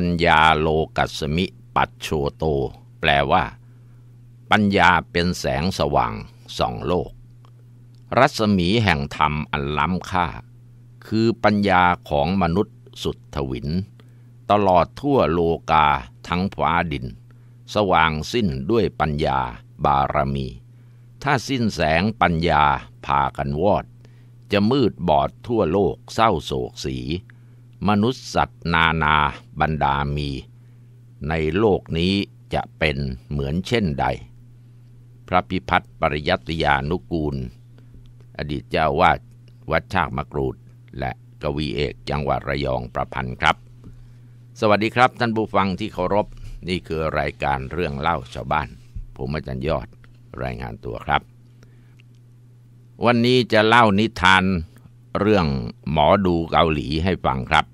ปัญญาโลกัสมิปัจโชโต แปลว่า ปัญญาเป็นแสงสว่าง สองโลก รัศมีแห่งธรรมอันล้ำค่า คือปัญญาของมนุษย์สุดถวิน ตลอดทั่วโลกาทั้งผ้าดิน สว่างสิ้นด้วยปัญญาบารมี ถ้าสิ้นแสงปัญญาพากันวอด จะมืดบอดทั่วโลกเศร้าโศกสีมนุษย์สัตว์นานาบรรดามี ในโลกนี้จะเป็นเหมือนเช่นใด พระพิพัฒน์ปริยัติยานุกูล อดีตเจ้าวาดวัดชากมกรูด และกวีเอกจังหวัดระยองประพันธ์ครับ สวัสดีครับท่านผู้ฟังที่เคารพนี่คือรายการเรื่องเล่าชาวบ้านผมอาจารย์ยอดรายงานตัวครับ วันนี้จะเล่านิทานเรื่องหมอดูเกาหลีให้ฟังครับ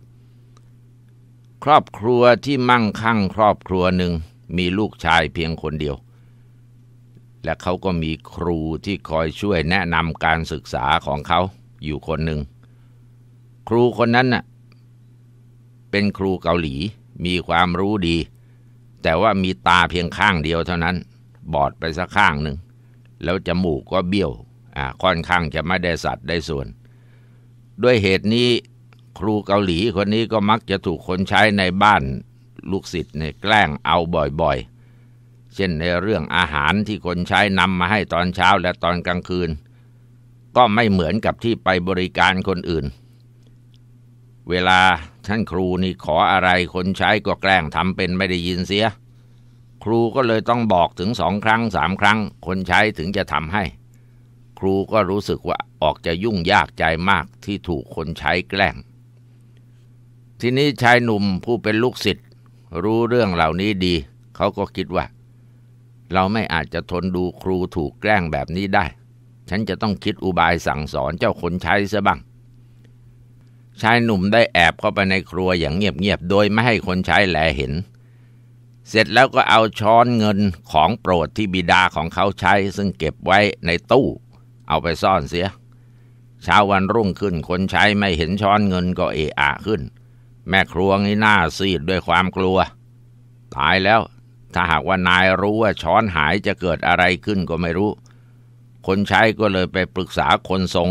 ครอบครัวที่มั่งคั่งครอบครัวหนึ่งมีลูกชายเพียงคนเดียว และเขาก็มีครูที่คอยช่วยแนะนำการศึกษาของเขาอยู่คนหนึ่ง ครูคนนั้นน่ะเป็นครูเกาหลีมีความรู้ดี แต่ว่ามีตาเพียงข้างเดียวเท่านั้น บอดไปสักข้างหนึ่งแล้วจมูกก็เบี้ยวอ่าค่อนข้างจะไม่ได้สัดได้ส่วนด้วยเหตุนี้ครูเกาหลีคนนี้ก็มักจะถูกคนใช้ในบ้านลูกศิษย์ในแกล้งเอาบ่อย ๆ เช่นในเรื่องอาหารที่คนใช้นำมาให้ตอนเช้าและตอนกลางคืน ก็ไม่เหมือนกับที่ไปบริการคนอื่น เวลาท่านครูนี่ขออะไรคนใช้ก็แกล้งทำเป็นไม่ได้ยินเสีย ครูก็เลยต้องบอกถึงสองครั้งสามครั้งคนใช้ถึงจะทำให้ครูก็รู้สึกว่าออกจะยุ่งยากใจมากที่ถูกคนใช้แกล้ง ทีนี้ชายหนุ่มผู้เป็นลูกศิษย์รู้เรื่องเหล่านี้ดี เขาก็คิดว่า เราไม่อาจจะทนดูครูถูกแกล้งแบบนี้ได้ ฉันจะต้องคิดอุบายสั่งสอนเจ้าคนใช้เสบ้างชายหนุ่มได้แอบเข้าไปในครัวอย่างเงียบๆโดยไม่ให้คนใช้แลเห็น เสร็จแล้วก็เอาช้อนเงินของโปรดที่บิดาของเขาใช้ซึ่งเก็บไว้ในตู้เอาไปซ่อนเสีย เช้าวันรุ่งขึ้นคนใช้ไม่เห็นช้อนเงินก็เอะอะขึ้น แม่ครัวนี่หน้าซีดด้วยความกลัวตายแล้ว ถ้าหากว่านายรู้ว่าช้อนหายจะเกิดอะไรขึ้นก็ไม่รู้ คนใช้ก็เลยไปปรึกษาคนทรง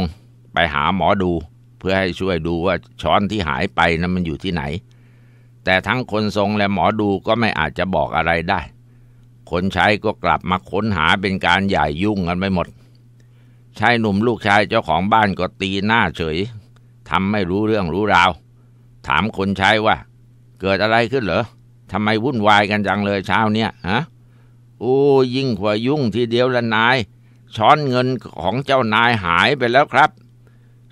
ไปหาหมอดู เพื่อให้ช่วยดูว่าช้อนที่หายไปนะั้นมันอยู่ที่ไหน แต่ทั้งคนทรงและหมอดูก็ไม่อาจจะบอกอะไรได้ คนใช้ก็กลับมาค้นหาเป็นการใหญ่ยุ่งกันไปหมดชายหนุ่มลูกชายเจ้าของบ้านก็ตีหน้าเฉยทำไม่รู้เรื่องรู้ราว ถามคนใช้ว่า เกิดอะไรขึ้นเหรอ ทำไมวุ่นวายกันจังเลยเช้าเนี้ยฮะโอ้ ยิ่งกว่ายุ่งทีเดียวละนาย ช้อนเงินของเจ้านายหายไปแล้วครับ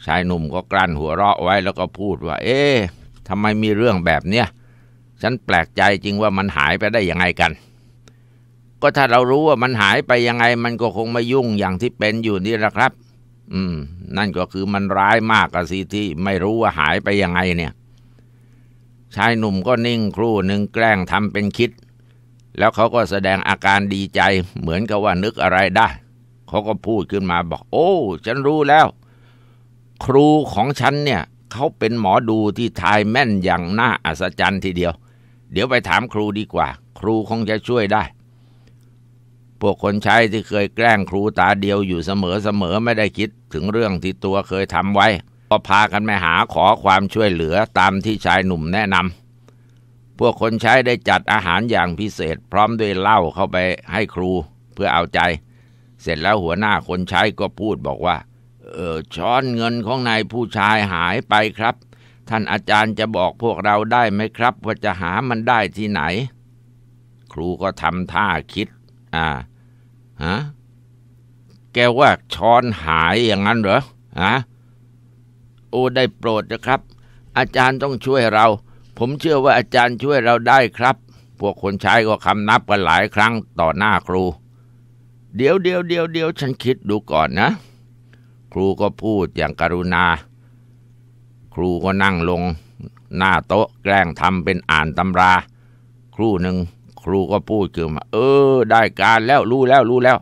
ชายหนุ่มก็กลั้นหัวเราะไว้แล้วก็พูดว่า เอ๊ะทำไมมีเรื่องแบบเนี้ย ฉันแปลกใจจริงว่ามันหายไปได้ยังไงกันก็ถ้าเรารู้ว่ามันหายไปยังไง มันก็คงไม่ยุ่งอย่างที่เป็นอยู่นี่แหละครับ อืม นั่นก็คือมันร้ายมากับสิที่ไม่รู้ว่าหายไปยังไงเนี่ย ชายหนุ่มก็นิ่งครู่หนึ่งแกล้งทำเป็นคิด แล้วเขาก็แสดงอาการดีใจ เหมือนกับว่านึกอะไรได้ เขาก็พูดขึ้นมาบอก โอ้ ฉันรู้แล้ว ครูของฉันเนี่ย เขาเป็นหมอดูที่ทายแม่นอย่างน่าอัศจรรย์ทีเดียว เดี๋ยวไปถามครูดีกว่า ครูคงจะช่วยได้พวกคนใช้ที่เคยแกล้งครูตาเดียวอยู่เสมอๆไม่ได้คิดถึงเรื่องที่ตัวเคยทำไว้ก็พากันไปหาขอความช่วยเหลือตามที่ชายหนุ่มแนะนำพวกคนใช้ได้จัดอาหารอย่างพิเศษ พร้อมด้วยเหล้าเข้าไปให้ครู เพื่อเอาใจ เสร็จแล้วหัวหน้าคนใช้ก็พูดบอกว่า เออ ช้อนเงินของนายผู้ชายหายไปครับ ท่านอาจารย์จะบอกพวกเราได้ไหมครับ ว่าจะหามันได้ที่ไหน ครูก็ทำท่าคิด อ่าฮะแกว่าช้อนหายอย่างนั้นเหรอฮะ โอ้ได้โปรดนะครับ อาจารย์ต้องช่วยเรา ผมเชื่อว่าอาจารย์ช่วยเราได้ครับ พวกคนใช้ก็คำนับกันหลายครั้งต่อหน้าครู เดี๋ยวเดียวเดียวเดียวฉันคิดดูก่อนนะ ครูก็พูดอย่างกรุณา ครูก็นั่งลงหน้าโต๊ะ แกล้งทำเป็นอ่านตำรา ครู่หนึ่งครูก็พูดึ้นมาเออ ได้การแล้วรู้แล้วรู้แล้ว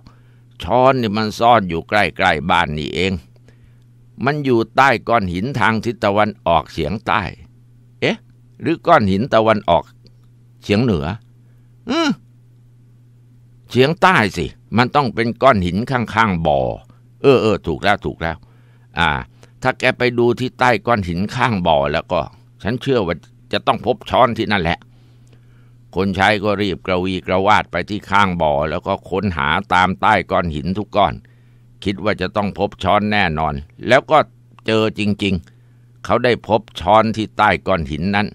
ช้อนนี่มันซ่อนอยู่ใกล้ ๆบ้านนี่เอง มันอยู่ใต้ก้อนหินทางทิศตะวันออกเฉียงใต้ เอ๊ะ หรือก้อนหินตะวันออกเฉียงเหนือ อืมเฉียงใต้สิ มันต้องเป็นก้อนหินข้าง ๆ บ่อ เออเออถูกแล้วถูกแล้ว อ่า ถ้าแกไปดูที่ใต้ก้อนหินข้าง บ่อแล้วก็ ฉันเชื่อว่าจะต้องพบช้อนที่นั่นแหละคนใช้ก็รีบกระวีกระวาดไปที่ข้างบ่อ แล้วก็ค้นหาตามใต้ก้อนหินทุกก้อน คิดว่าจะต้องพบช้อนแน่นอน แล้วก็เจอจริง ๆ เขาได้พบช้อนที่ใต้ก้อนหินนั้น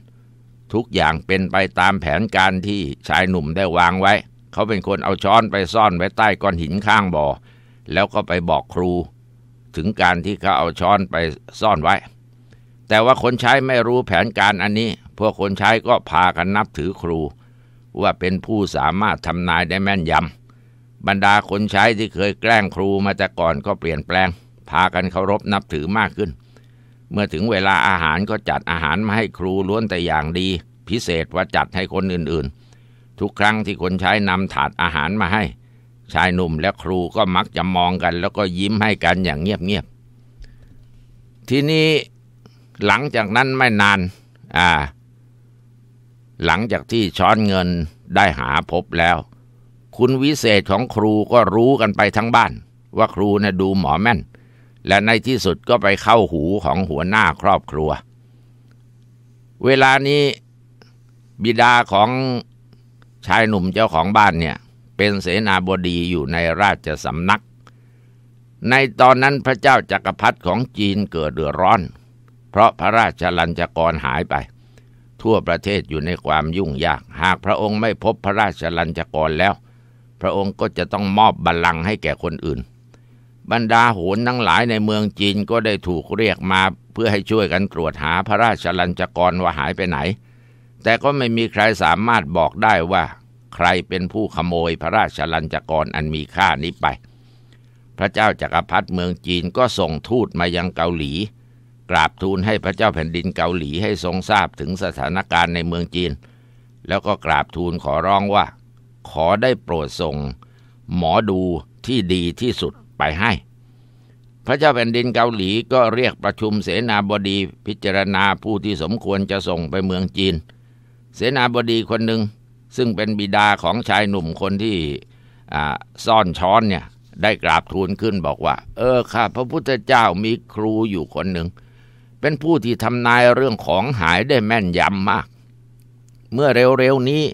ทุกอย่างเป็นไปตามแผนการที่ชายหนุ่มได้วางไว้ เขาเป็นคนเอาช้อนไปซ่อนไว้ใต้ก้อนหินข้างบ่อแล้วก็ไปบอกครู ถึงการที่เขาเอาช้อนไปซ่อนไว้ แต่ว่าคนใช้ไม่รู้แผนการอันนี้ พวกคนใช้ก็พากันนับถือครูว่าเป็นผู้สามารถทำนายได้แม่นยำบรรดาคนใช้ที่เคยแกล้งครูมาแต่ก่อนก็เปลี่ยนแปลง พากันเคารพนับถือมากขึ้น เมื่อถึงเวลาอาหารก็จัดอาหารมาให้ครูล้วนแต่อย่างดี พิเศษว่าจัดให้คนอื่นๆ ทุกครั้งที่คนใช้นำถาดอาหารมาให้ ชายหนุ่มและครูก็มักจะมองกันแล้วก็ยิ้มให้กันอย่างเงียบๆทีนี้หลังจากนั้นไม่นาน อ่าหลังจากที่ช้อนเงินได้หาพบแล้ว คุณวิเศษของครูก็รู้กันไปทั้งบ้าน ว่าครูนะ่ะดูหมอแม่น และในที่สุดก็ไปเข้าหูของหัวหน้าครอบครัว เวลานี้บิดาของชายหนุ่มเจ้าของบ้านเนี่ย เป็นเสนาบดีอยู่ในราชสำนัก ในตอนนั้นพระเจ้าจากักรพรรดิของจีนเกิดเดือดร้อน เพราะพระราชลัญจกรหายไปทั่วประเทศอยู่ในความยุ่งยาก หากพระองค์ไม่พบพระราชลัญจกรแล้ว พระองค์ก็จะต้องมอบบัลลังก์ให้แก่คนอื่น บรรดา โหนทั้งหลายในเมืองจีนก็ได้ถูกเรียกมาเพื่อให้ช่วยกันตรวจหาพระราชลัญจกรว่าหายไปไหน แต่ก็ไม่มีใครสามารถบอกได้ว่า ใครเป็นผู้ขโมยพระราชลัญจกรอันมีค่านี้ไป พระเจ้าจากักรพรรดิเมืองจีนก็ส่งทูตมายังเกาหลีราบทูลให้พระเจ้าแผ่นดินเกาหลีให้ทรงทราบถึงสถานการณ์ในเมืองจีน แล้วก็กราบทูลขอร้องว่า ขอได้โปรดส่งหมอดูที่ดีที่สุดไปให้ พระเจ้าแผ่นดินเกาหลีก็เรียกประชุมเสนาบดีพิจารณาผู้ที่สมควรจะส่งไปเมืองจีน เสนาบดีคนหนึ่งซึ่งเป็นบิดาของชายหนุ่มคนที่ซ่อนช้อนเนี่ยได้กราบทูลขึ้นบอกว่า เออค่ะพระพุทธเจ้ามีครูอยู่คนหนึ่งเป็นผู้ที่ทำนายเรื่องของหายได้แม่นยำมาก เมื่อเร็วๆนี้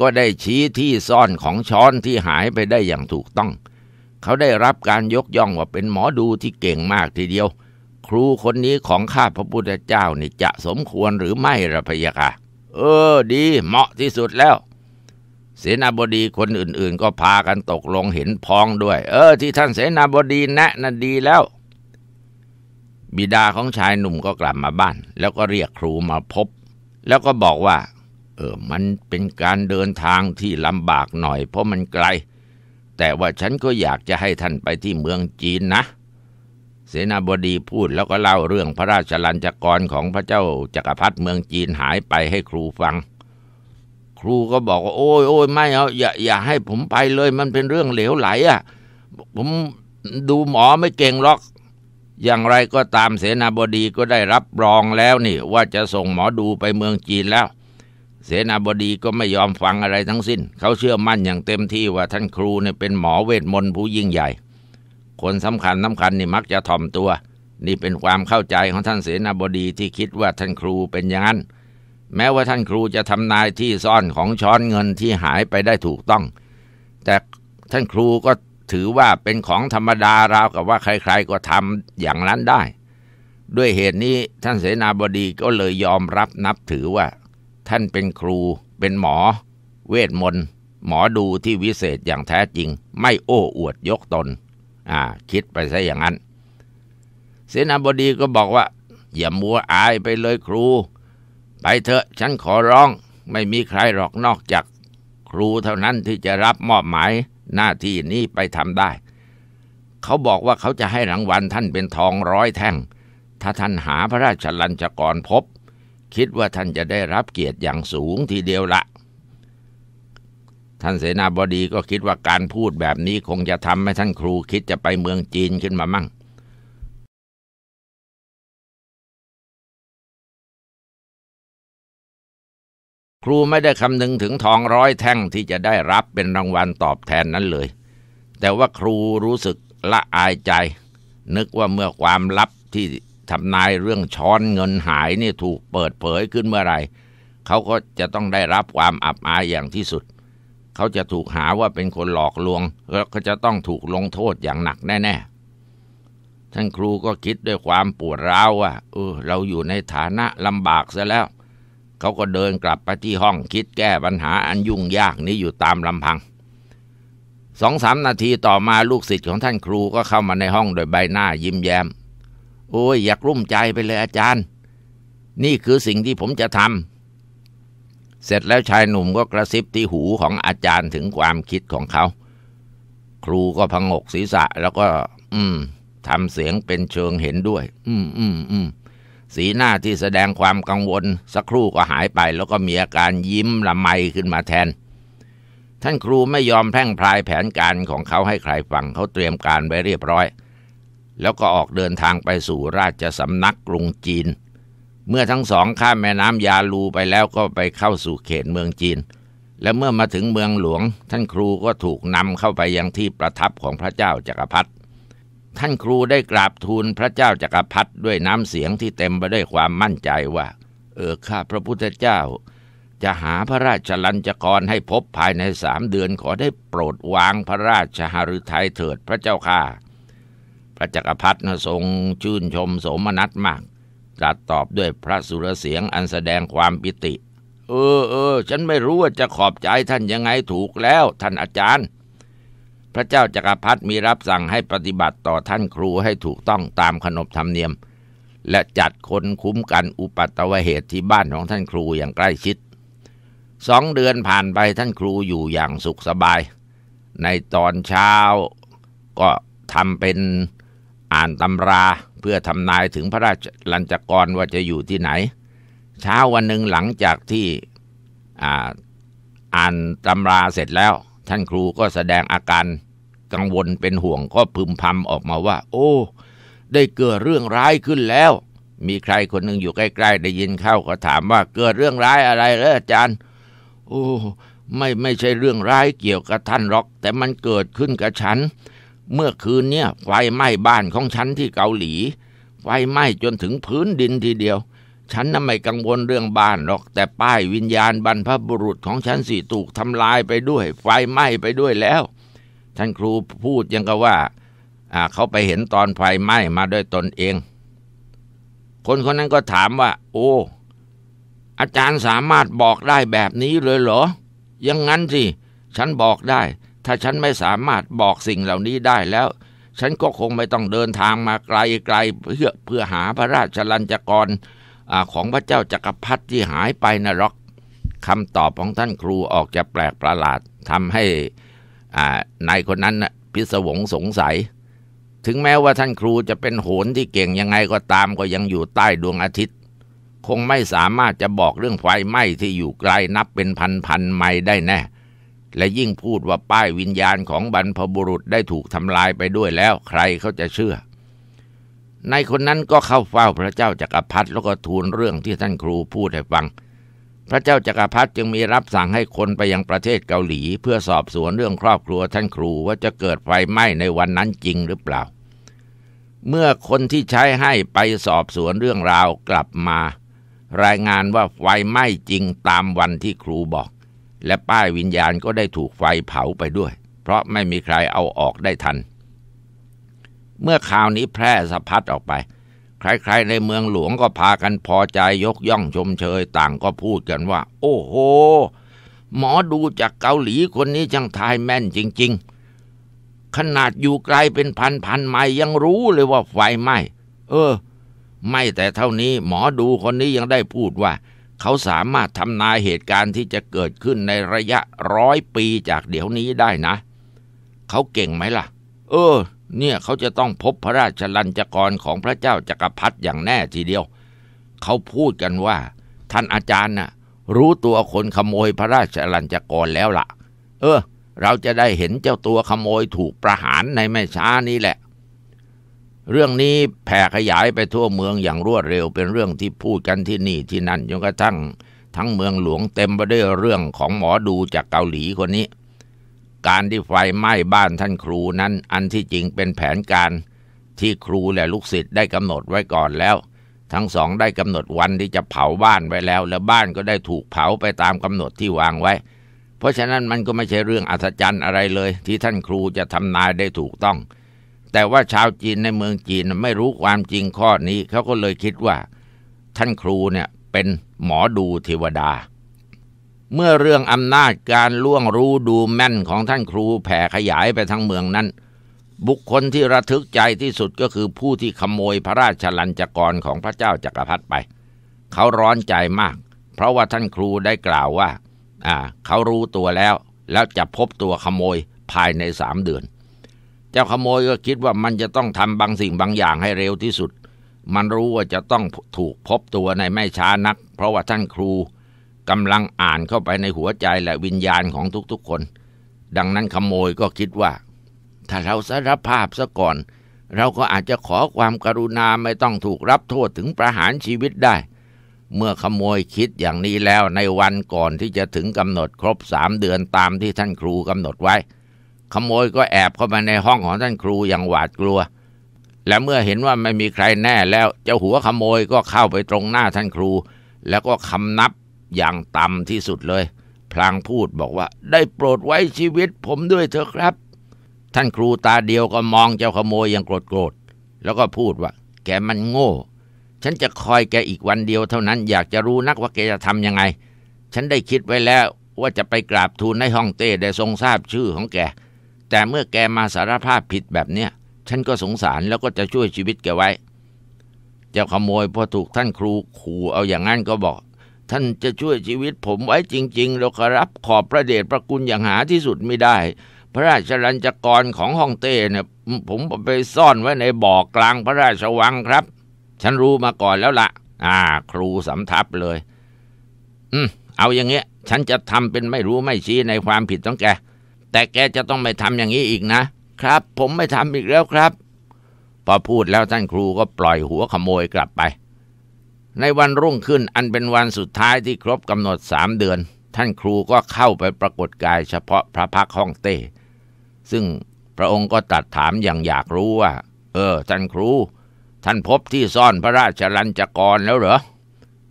ก็ได้ชี้ที่ซ่อนของช้อนที่หายไปได้อย่างถูกต้อง เขาได้รับการยกย่องว่าเป็นหมอดูที่เก่งมากทีเดียว ครูคนนี้ของข้าพระพุทธเจ้านี่จะสมควรหรือไม่ระพยาค่ะ เออ ดี เหมาะที่สุดแล้ว เสนาบดีคนอื่นๆก็พากันตกลงเห็นพ้องด้วย เออ ที่ท่านเสนาบดีแนะนั่นดีแล้วบิดาของชายหนุ่มก็กลับมาบ้าน แล้วก็เรียกครูมาพบ แล้วก็บอกว่า เออมันเป็นการเดินทางที่ลำบากหน่อยเพราะมันไกล แต่ว่าฉันก็อยากจะให้ท่านไปที่เมืองจีนนะเสนาบดีพูดแล้วก็เล่าเรื่องพระราชลัญจกรของพระเจ้าจักรพรรดิเมืองจีนหายไปให้ครูฟัง ครูก็บอกว่าโอ้ยโอ้ยไม่เอา อย่าอย่า ให้ผมไปเลย มันเป็นเรื่องเหลวไหลอะ่ะ ผมดูหมอไม่เก่งหรอกอย่างไรก็ตามเสนาบดีก็ได้รับรองแล้วนี่ว่าจะส่งหมอดูไปเมืองจีนแล้ว เสนาบดีก็ไม่ยอมฟังอะไรทั้งสิ้น เขาเชื่อมั่นอย่างเต็มที่ว่าท่านครูเนี่ยเป็นหมอเวทมนต์ผู้ยิ่งใหญ่ คนสำคัญสำคัญนี่มักจะถ่อมตัว นี่เป็นความเข้าใจของท่านเสนาบดีที่คิดว่าท่านครูเป็นอย่างนั้น แม้ว่าท่านครูจะทำนายที่ซ่อนของช้อนเงินที่หายไปได้ถูกต้อง แต่ท่านครูก็ถือว่าเป็นของธรรมดาราวกับว่าใครๆก็ทำอย่างนั้นได้ ด้วยเหตุนี้ท่านเสนาบดีก็เลยยอมรับนับถือว่า ท่านเป็นครูเป็นหมอเวทมนต์ หมอดูที่วิเศษอย่างแท้จริง ไม่โอ้อวดยกตนอ่าคิดไปซะอย่างนั้น เสนาบดีก็บอกว่า อย่ามัวอายไปเลยครู ไปเถอะฉันขอร้องไม่มีใครหรอกนอกจากครูเท่านั้นที่จะรับมอบหมายหน้าที่นี้ไปทำได้ เขาบอกว่าเขาจะให้รางวัลท่านเป็นทองร้อยแท่ง ถ้าท่านหาพระราชลัญจกรพบ คิดว่าท่านจะได้รับเกียรติอย่างสูงทีเดียวละ ท่านเสนาบดีก็คิดว่าการพูดแบบนี้คงจะทำให้ท่านครูคิดจะไปเมืองจีนขึ้นมามั่งครูไม่ได้คำนึงถึงทองร้อยแท่งที่จะได้รับเป็นรางวัลตอบแทนนั้นเลย แต่ว่าครูรู้สึกละอายใจ นึกว่าเมื่อความลับที่ทำนายเรื่องช้อนเงินหายนี่ถูกเปิดเผยขึ้นเมื่อไรเขาก็จะต้องได้รับความอับอายอย่างที่สุด เขาจะถูกหาว่าเป็นคนหลอกลวง แล้วก็จะต้องถูกลงโทษอย่างหนักแน่ๆท่านครูก็คิดด้วยความปวดร้าวว่าเออเราอยู่ในฐานะลำบากซะแล้วเขาก็เดินกลับไปที่ห้อง คิดแก้ปัญหาอันยุ่งยากนี้อยู่ตามลำพัง สองสามนาทีต่อมาลูกศิษย์ของท่านครูก็เข้ามาในห้องโดยใบหน้ายิ้มแย้มโอ้ยอยากรุ่มใจไปเลยอาจารย์ นี่คือสิ่งที่ผมจะทำเสร็จแล้วชายหนุ่มก็กระซิบที่หูของอาจารย์ถึงความคิดของเขา ครูก็พงกศีรษะแล้วก็ อืมทำเสียงเป็นเชิงเห็นด้วย อืมอืมอืมสีหน้าที่แสดงความกังวล สักครู่ก็หายไปแล้วก็มีอาการยิ้มละไมขึ้นมาแทน ท่านครูไม่ยอมแพร่งพลายแผนการของเขาให้ใครฟัง เขาเตรียมการไว้เรียบร้อย แล้วก็ออกเดินทางไปสู่ราชสำนักกรุงจีน เมื่อทั้งสองข้ามแม่น้ำยาลูไปแล้วก็ไปเข้าสู่เขตเมืองจีน และเมื่อมาถึงเมืองหลวง ท่านครูก็ถูกนำเข้าไปยังที่ประทับของพระเจ้าจากักรพรรดิท่านครูได้กราบทูลพระเจ้าจากักรพรรดิด้วยน้ำเสียงที่เต็มไปด้วยความมั่นใจว่า เออข้าพระพุทธเจ้า จะหาพระราชลัญจกรให้พบภายในสามเดือนขอได้โปรดวางพระราชหฤทัยเถิดพระเจ้าค่ะพระจักรพรรดิทรงชื่นชมสมนัตมากตรัสตอบด้วยพระสุรเสียงอันแสดงความปิติ เออเออฉันไม่รู้ว่าจะขอบใจท่านยังไงถูกแล้วท่านอาจารย์พระเจ้าจักรพรรดิมีรับสั่งให้ปฏิบัติต่อท่านครูให้ถูกต้องตามขนบธรรมเนียม และจัดคนคุ้มกันอุปัตวเหตุที่บ้านของท่านครูอย่างใกล้ชิด สองเดือนผ่านไปท่านครูอยู่อย่างสุขสบาย ในตอนเช้าก็ทำเป็นอ่านตำราเพื่อทำนายถึงพระราชลัญจกรว่าจะอยู่ที่ไหน เช้าวันหนึ่งหลังจากที่อ่านตำราเสร็จแล้ว ท่านครูก็แสดงอาการกังวลเป็นห่วงก็พึมพำออกมาว่า โอ้ ได้เกิดเรื่องร้ายขึ้นแล้ว มีใครคนหนึ่งอยู่ใกล้ ๆ ได้ยินเข้าก็ถามว่าเกิดเรื่องร้ายอะไรเล่วอาจารย์ โอ้ไม่ไม่ใช่เรื่องร้ายเกี่ยวกับท่านหรอก แต่มันเกิดขึ้นกับฉัน เมื่อคืนเนี่ยไฟไหม้บ้านของฉันที่เกาหลี ไฟไหม้จนถึงพื้นดินทีเดียว ฉันน่ะไม่กังวลเรื่องบ้านหรอกแต่ป้ายวิญญาณบรรพบุรุษของฉันสี่ถูกทำลายไปด้วย ไฟไหม้ไปด้วยแล้วท่านครูพูดยังก็ว่า เขาไปเห็นตอนไฟไหม้มาด้วยตนเอง คนคนนั้นก็ถามว่า โอ้ อาจารย์สามารถบอกได้แบบนี้เลยเหรอ ยังงั้นสิ ฉันบอกได้ ถ้าฉันไม่สามารถบอกสิ่งเหล่านี้ได้แล้ว ฉันก็คงไม่ต้องเดินทางมาไกลไกลเพื่อเพื่อหาพระราชลัญจกรอของพระเจ้าจักรพรรดิที่หายไปนะรอกคำตอบของท่านครูออกจะแปลกประหลาดทำให้นายคนนั้นพิศวงสงสัย ถึงแม้ว่าท่านครูจะเป็นโหนที่เก่งยังไงก็ตามก็ยังอยู่ใต้ดวงอาทิตย์ คงไม่สามารถจะบอกเรื่องไฟไหม้ที่อยู่ไกลนับเป็นพันพันไม้ได้แน่ และยิ่งพูดว่าป้ายวิญญาณของบรรพบุรุษได้ถูกทำลายไปด้วยแล้วใครเขาจะเชื่อในคนนั้นก็เข้าเฝ้าพระเจ้าจากักรพรรดิแล้วก็ทูลเรื่องที่ท่านครูพูดให้ฟังพระเจ้าจักรพรรดิจึงมีรับสั่งให้คนไปยังประเทศเกาหลี เพื่อสอบสวนเรื่องครอบครัวท่านครูว่าจะเกิดไฟไหม้ในวันนั้นจริงหรือเปล่า เมื่อคนที่ใช้ให้ไปสอบสวนเรื่องราวกลับมา รายงานว่าไฟไหม้จริงตามวันที่ครูบอก และป้ายวิญญาณก็ได้ถูกไฟเผาไปด้วย เพราะไม่มีใครเอาออกได้ทัน เมื่อข่าวนี้แพร่สะพัดออกไปใครๆในเมืองหลวงก็พากันพอใจยกย่องชมเชยต่างก็พูดกันว่า โอ้โห หมอดูจากเกาหลีคนนี้ช่างทายแม่นจริง ๆ ขนาดอยู่ไกลเป็นพันพันไมยังรู้เลยว่าไฟไหม้เออ ไม่แต่เท่านี้หมอดูคนนี้ยังได้พูดว่า เขาสามารถทำนายเหตุการณ์ที่จะเกิดขึ้นในระยะร้อยปีจากเดี๋ยวนี้ได้นะ เขาเก่งไหมล่ะ เออเนี่ยเขาจะต้องพบพระราชลัญจกรของพระเจ้าจักรพรรดิอย่างแน่ทีเดียว เขาพูดกันว่าท่านอาจารย์น่ะ รู้ตัวคนขโมยพระราชลัญจกรแล้วละ่ะ เออเราจะได้เห็นเจ้าตัวขโมยถูกประหารในไม่ช้านี้แหละ เรื่องนี้แผ่ขยายไปทั่วเมืองอย่างรวดเร็วเป็นเรื่องที่พูดกันที่นี่ที่นั่นจนกระทั่ง ทั้งเมืองหลวงเต็มไปด้วยเรื่องของหมอดูจากเกาหลีคนนี้การที่ไฟไหม้บ้านท่านครูนั้น อันที่จริงเป็นแผนการที่ครูและลูกศิษย์ได้กำหนดไว้ก่อนแล้ว ทั้งสองได้กำหนดวันที่จะเผาบ้านไว้แล้ว และบ้านก็ได้ถูกเผาไปตามกำหนดที่วางไว้ เพราะฉะนั้นมันก็ไม่ใช่เรื่องอัศจรรย์อะไรเลย ที่ท่านครูจะทำนายได้ถูกต้อง แต่ว่าชาวจีนในเมืองจีนไม่รู้ความจริงข้อนี้ เขาก็เลยคิดว่า ท่านครูเนี่ยเป็นหมอดูเทวดาเมื่อเรื่องอำนาจการล่วงรู้ดูแม่นของท่านครูแผ่ขยายไปทั้งเมืองนั้น บุคคลที่ระทึกใจที่สุดก็คือผู้ที่ขโมยพระราชลัญจกรของพระเจ้าจักรพรรดิไป เขาร้อนใจมากเพราะว่าท่านครูได้กล่าวว่าอ่า เขารู้ตัวแล้ว แล้วจะพบตัวขโมยภายในสามเดือน เจ้าขโมยก็คิดว่ามันจะต้องทำบางสิ่งบางอย่างให้เร็วที่สุด มันรู้ว่าจะต้องถูกพบตัวในไม่ช้านัก เพราะว่าท่านครูกำลังอ่านเข้าไปในหัวใจและวิญญาณของทุกๆคน ดังนั้นขโมยก็คิดว่า ถ้าเราสารภาพซะก่อน เราก็อาจจะขอความกรุณาไม่ต้องถูกรับโทษถึงประหารชีวิตได้ เมื่อขโมยคิดอย่างนี้แล้วในวันก่อนที่จะถึงกำหนดครบสามเดือนตามที่ท่านครูกำหนดไว้ ขโมยก็แอบเข้ามาในห้องของท่านครูอย่างหวาดกลัว และเมื่อเห็นว่าไม่มีใครแน่แล้วเจ้าหัวขโมยก็เข้าไปตรงหน้าท่านครู แล้วก็คำนับอย่างต่ำที่สุดเลย พลางพูดบอกว่าได้โปรดไว้ชีวิตผมด้วยเถอะครับ ท่านครูตาเดียวก็มองเจ้าขโมยอย่างโกรธๆ แล้วก็พูดว่า แกมันโง่ ฉันจะคอยแกอีกวันเดียวเท่านั้น อยากจะรู้นักว่าแกจะทำยังไง ฉันได้คิดไว้แล้วว่าจะไปกราบทูลในห้องเต้ ได้ทรงทราบชื่อของแก แต่เมื่อแกมาสารภาพผิดแบบเนี้ยฉันก็สงสารแล้วก็จะช่วยชีวิตแกไว้ เจ้าขโมยพอถูกท่านครูขู่เอาอย่างนั้นก็บอกท่านจะช่วยชีวิตผมไว้จริงๆเราครับ ขอบพระเดชพระคุณอย่างหาที่สุดไม่ได้ พระราชรัญจกรของฮ่องเต้เนี่ยผมไปซ่อนไว้ในบ่อกลางพระราชวังครับ ฉันรู้มาก่อนแล้วละอ่า ครูสำทับเลย อืมเอาอย่างเงี้ย ฉันจะทำเป็นไม่รู้ไม่ชี้ในความผิดต้องแก แต่แกจะต้องไม่ทำอย่างนี้อีกนะ ครับ ผมไม่ทำอีกแล้วครับ พอพูดแล้วท่านครูก็ปล่อยหัวขโมยกลับไปในวันรุ่งขึ้นอันเป็นวันสุดท้ายที่ครบกำหนดสามเดือน ท่านครูก็เข้าไปปรากฏกายเฉพาะพระพักห้องเต้ซึ่งพระองค์ก็ตัดถามอย่างอยากรู้ว่า เออท่านครูท่านพบที่ซ่อนพระราชลัญจกร แล้วเหรอ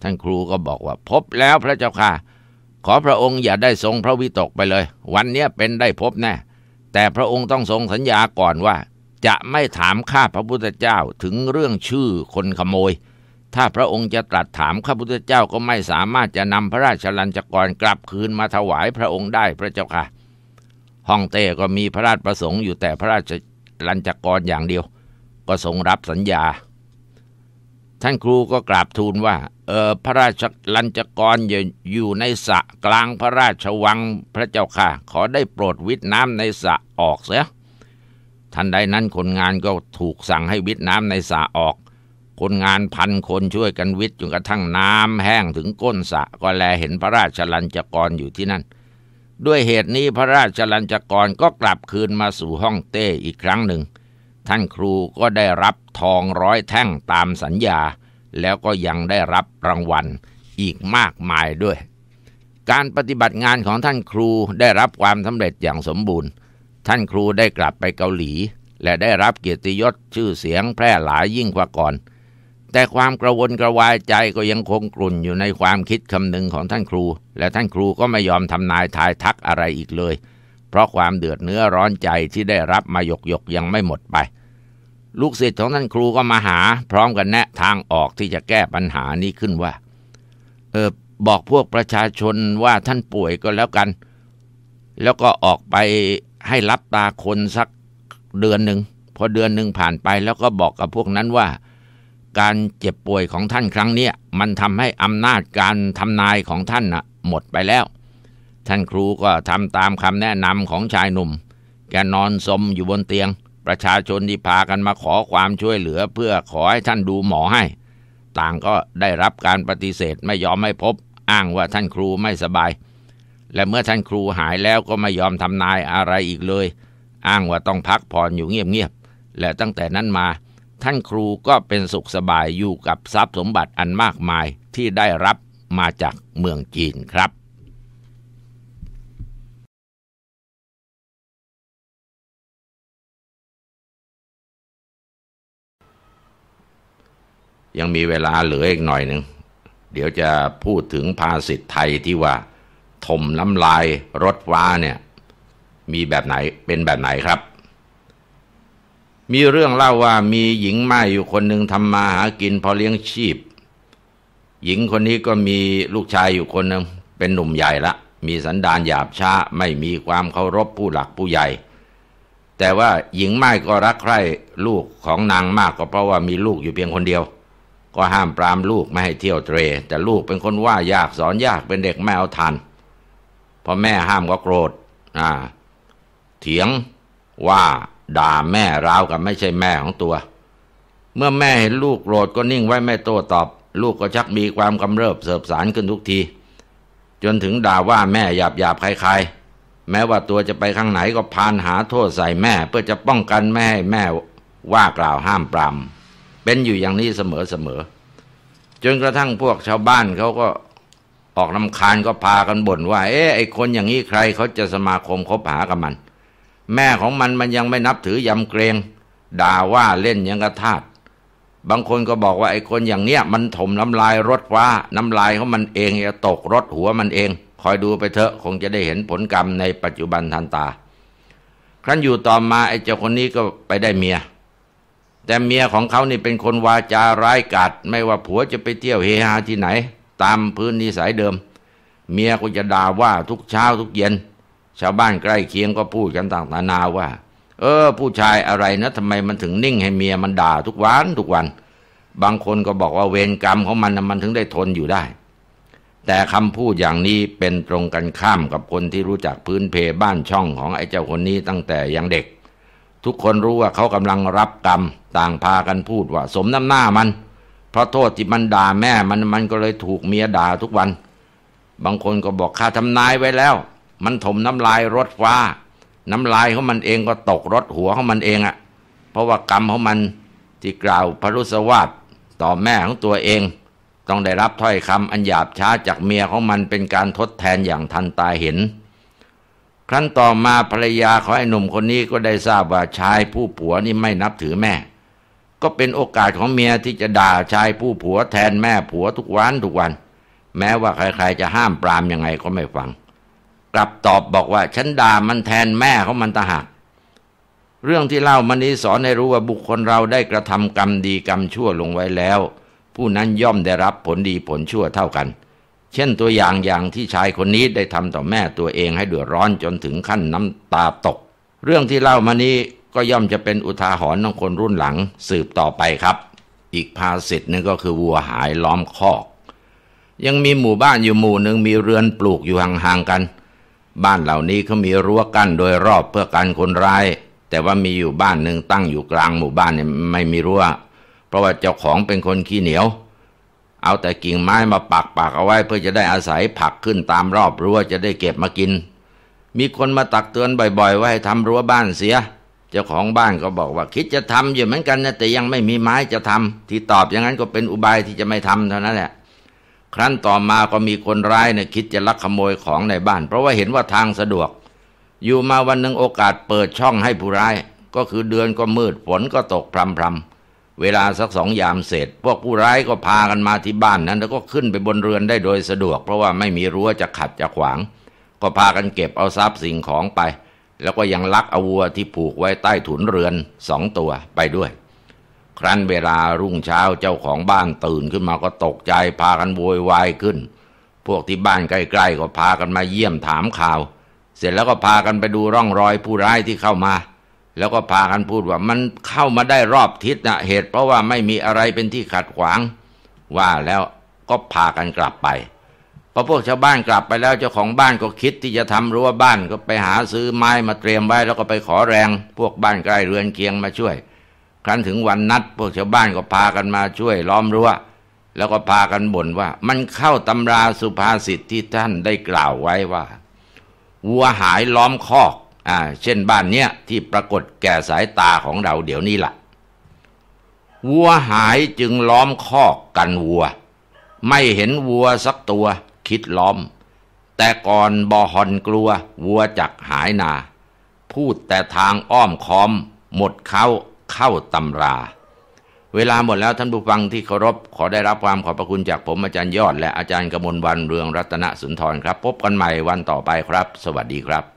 ท่านครูก็บอกว่าพบแล้วพระเจ้าค่ะ ขอพระองค์อย่าได้ทรงพระวิตกไปเลย วันนี้เป็นได้พบแน่แต่พระองค์ต้องทรงสัญญาก่อนว่า จะไม่ถามข้าพระพุทธเจ้าถึงเรื่องชื่อคนขโมยถ้าพระองค์จะตรัสถามข้าพุทธเจ้าก็ไม่สามารถจะนำพระราชลัญจกรกลับคืนมาถวายพระองค์ได้พระเจ้าค่ะฮ่องเต้ก็มีพระราชประสงค์อยู่แต่พระราชลัญจกรอย่างเดียว ก็ทรงรับสัญญา ท่านครูก็กราบทูลว่า เออพระราชลัญจกรอยู่ในสระกลางพระราชวังพระเจ้าค่ะ ขอได้โปรดวิทน้ำในสระออกเสียทันใดนั้นคนงานก็ถูกสั่งให้วิทน้ำในสระออกคนงานพัน คนช่วยกันวิทย์จนกระทั่งน้ำแห้งถึงก้นสะก็แลเห็นพระราชลัญจกรอยู่ที่นั่น ด้วยเหตุนี้พระราชลัญจกรก็กลับคืนมาสู่ห้องเต้อีกครั้งหนึ่ง ท่านครูก็ได้รับทองร้อยแท่งตามสัญญา แล้วก็ยังได้รับรางวัลอีกมากมายด้วย การปฏิบัติงานของท่านครูได้รับความสำเร็จอย่างสมบูรณ์ ท่านครูได้กลับไปเกาหลี และได้รับเกียรติยศชื่อเสียงแพร่หลายยิ่งกว่าก่อนแต่ความกระวนกระวายใจก็ยังคงกลุ่นอยู่ในความคิดคำนึงของท่านครู และท่านครูก็ไม่ยอมทำนายทายทักอะไรอีกเลย เพราะความเดือดเนื้อร้อนใจที่ได้รับมาหยกหยกยังไม่หมดไป ลูกศิษย์ของท่านครูก็มาหาพร้อมกันแนะทางออกที่จะแก้ปัญหานี้ขึ้นว่าเออบอกพวกประชาชนว่าท่านป่วยก็แล้วกัน แล้วก็ออกไปให้รับตาคนสักเดือนหนึ่งพอเดือนหนึ่งผ่านไปแล้วก็บอกกับพวกนั้นว่าการเจ็บป่วยของท่านครั้งนี้มันทำให้อำนาจการทำนายของท่านนะะหมดไปแล้ว ท่านครูก็ทำตามคำแนะนำของชายหนุ่ม แกนอนสมอยู่บนเตียง ประชาชนที่พากันมาขอความช่วยเหลือเพื่อขอให้ท่านดูหมอให้ ต่างก็ได้รับการปฏิเสธไม่ยอมให้พบอ้างว่าท่านครูไม่สบาย และเมื่อท่านครูหายแล้วก็ไม่ยอมทำนายอะไรอีกเลย อ้างว่าต้องพักผ่อนอยู่เงียบๆและตั้งแต่นั้นมาท่านครูก็เป็นสุขสบายอยู่กับทรัพย์สมบัติอันมากมายที่ได้รับมาจากเมืองจีนครับ ยังมีเวลาเหลืออีกหน่อยหนึ่งเดี๋ยวจะพูดถึงภาษิตไทยที่ว่าถมน้ำลายรถว้าเนี่ย มีแบบไหนเป็นแบบไหนครับมีเรื่องเล่าว่ามีหญิงไม้อยู่คนหนึ่งทำมาหากินพอเลี้ยงชีพ หญิงคนนี้ก็มีลูกชายอยู่คนหนึ่งเป็นหนุ่มใหญ่ละมีสันดานหยาบช้าไม่มีความเคารพผู้หลักผู้ใหญ่ แต่ว่าหญิงไม้ก็รักใคร่ลูกของนางมากก็เพราะว่ามีลูกอยู่เพียงคนเดียว ก็ห้ามปรามลูกไม่ให้เที่ยวเตรแต่ลูกเป็นคนว่ายากสอนยากเป็นเด็กไม่เอาทันพอแม่ห้ามก็โกรธอ่าเถียงว่าด่าแม่ราว กับไม่ใช่แม่ของตัว เมื่อแม่ เห็น ลูกโกรธก็นิ่งไว้ไม่โต้ตอบ ลูกก็ชัก มีความกำเริบเสบสารขึ้นทุกที จนถึงด่าว่าแม่ หยาบหยาบคลายๆแม้ว่าตัวจะไปข้างไหนก็พานหาโทษใส่แม่ เพื่อจะป้องกันไม่ให้แม่ว่ากล่าวห้ามปรามเป็นอยู่อย่างนี้เสมอๆจนกระทั่งพวกชาวบ้านเขาก็ออกนำคาญก็พากันบ่นว่า เอ๊ะไอคนอย่างนี้ใคร เขาจะสมาคมคบหากับมันแม่ของมันมันยังไม่นับถือยำเกรงด่าว่าเล่นยังกระทาดบางคนก็บอกว่าไอ้คนอย่างเนี้ยมันถมน้ำลายรถว้าน้ำลายของมันเอง จะตกรถหัวมันเอง คอยดูไปเถอะ คงจะได้เห็นผลกรรมในปัจจุบันทันตา ครั้นอยู่ต่อมาไอ้เจ้าคนนี้ก็ไปได้เมีย แต่เมียของเขานี่เป็นคนวาจาร้ายกาดไม่ว่าผัวจะไปเที่ยวเฮฮาที่ไหน ตามพื้นนิสัยเดิม เมียก็จะด่าว่าทุกเช้าทุกเย็นชาวบ้านใกล้เคียงก็พูดกันต่างนานาว่า เออ ผู้ชายอะไรนะทำไมมันถึงนิ่งให้เมียมันด่าทุกวันทุกวัน บางคนก็บอกว่าเวรกรรมของมันนะมันถึงได้ทนอยู่ได้ แต่คำพูดอย่างนี้เป็นตรงกันข้ามกับคนที่รู้จักพื้นเพบ้านช่องของไอ้เจ้าคนนี้ตั้งแต่ยังเด็ก ทุกคนรู้ว่าเขากำลังรับกรรมต่างพากันพูดว่า สมน้ำหน้ามัน เพราะโทษที่มันด่าแม่มันมันก็เลยถูกเมียด่าทุกวัน บางคนก็บอกข้าทำนายไว้แล้วมันถมน้ำลายรถฟ้าน้ำลายของมันเองก็ตกรถหัวของมันเองอะ่ะเพราะว่ากรรมของมันที่กล่าวพรุสวาสต่อแม่ของตัวเองต้องได้รับถ้อยคำอันหยาบช้าจากเมียของมันเป็นการทดแทนอย่างทันตาเห็น ครั้นต่อมาภรรยาของไอ้หนุ่มคนนี้ก็ได้ทราบว่าชายผู้ผัวนี่ไม่นับถือแม่ ก็เป็นโอกาสของเมียที่จะด่าชายผู้ผัวแทนแม่ผัวทุกวันทุกวัน แม้ว่าใครๆจะห้ามปรามยังไงก็ไม่ฟังลับตอบบอกว่าฉันด่ามันแทนแม่เขามันตาหากเรื่องที่เล่ามานี้สอนให้รู้ว่าบุคคลเราได้กระทำกรรมดีกรรมชั่วลงไว้แล้ว ผู้นั้นย่อมได้รับผลดีผลชั่วเท่ากัน เช่นตัวอย่างอย่างที่ชายคนนี้ได้ทำต่อแม่ตัวเองให้เดือดร้อนจนถึงขั้นน้ำตาตก เรื่องที่เล่ามานี้ก็ย่อมจะเป็นอุทาหรณ์ของคนรุ่นหลังสืบต่อไปครับ อีกภาษิตนึงก็คือวัวหายล้อมคอก ยังมีหมู่บ้านอยู่หมู่หนึ่งมีเรือนปลูกอยู่ห่างๆกันบ้านเหล่านี้เขามีรั้วกั้นโดยรอบเพื่อกันคนร้าย แต่ว่ามีอยู่บ้านหนึ่งตั้งอยู่กลางหมู่บ้านเนี่ยไม่มีรั้ว เพราะว่าเจ้าของเป็นคนขี้เหนียว เอาแต่กิ่งไม้มาปักปักเอาไว้ เพื่อจะได้อาศัยผักขึ้นตามรอบรั้วจะได้เก็บมากิน มีคนมาตักเตือนบ่อย ๆ ว่าให้ทำรั้วบ้านเสีย เจ้าของบ้านก็บอกว่าคิดจะทำอยู่เหมือนกันนะแต่ยังไม่มีไม้จะทำที่ตอบอย่างนั้นก็เป็นอุบายที่จะไม่ทำเท่านั้นแหละครั้นต่อมาก็มีคนร้ายเนี่ยคิดจะลักขโมยของในบ้าน เพราะว่าเห็นว่าทางสะดวก อยู่มาวันหนึ่งโอกาสเปิดช่องให้ผู้ร้าย ก็คือเดือนก็มืดฝนก็ตกพรำพรำเวลาสักสองยามเสร็จพวกผู้ร้ายก็พากันมาที่บ้านนั้นแล้วก็ขึ้นไปบนเรือนได้โดยสะดวก เพราะว่าไม่มีรั้วจะขัดจะขวาง ก็พากันเก็บเอาทรัพย์สิ่งของไป แล้วก็ยังลักอวัวที่ผูกไว้ใต้ถุนเรือนสองตัวไปด้วยครั้นเวลารุ่งเช้าเจ้าของบ้านตื่นขึ้นมาก็ตกใจ พากันโวยวายขึ้น พวกที่บ้านใกล้ๆก็พากันมาเยี่ยมถามข่าว เสร็จแล้วก็พากันไปดูร่องรอยผู้ร้ายที่เข้ามา แล้วก็พากันพูดว่ามันเข้ามาได้รอบทิศนะเหตุเพราะว่าไม่มีอะไรเป็นที่ขัดขวางว่าแล้วก็พากันกลับไปพอพวกชาวบ้านกลับไปแล้วเจ้าของบ้านก็คิดที่จะทำรั้วบ้านก็ไปหาซื้อไม้มาเตรียมไว้แล้วก็ไปขอแรง พวกบ้านใกล้เรือนเคียงมาช่วยครั้นถึงวันนัดพวกชาวบ้านก็พากันมาช่วยล้อมรั้ว แล้วก็พากันบ่นว่า มันเข้าตำราสุภาษิตที่ท่านได้กล่าวไว้ว่า วัวหายล้อมคอกอ่าเช่นบ้านเนี้ยที่ปรากฏแก่สายตาของเราเดี๋ยวนี้ละ่ะ วัวหายจึงล้อมคอกกันวัว ไม่เห็นวัวสักตัว คิดล้อม แต่ก่อนบอหอนกลัว วัวจักหายนา พูดแต่ทางอ้อมค้อมหมดเขาเข้าตำรา เวลาหมดแล้วท่านผู้ฟังที่เคารพขอได้รับความขอบพระคุณจากผมอาจารย์ยอดและอาจารย์กมลวันเรืองรัตนสุนทรครับ พบกันใหม่วันต่อไปครับ สวัสดีครับ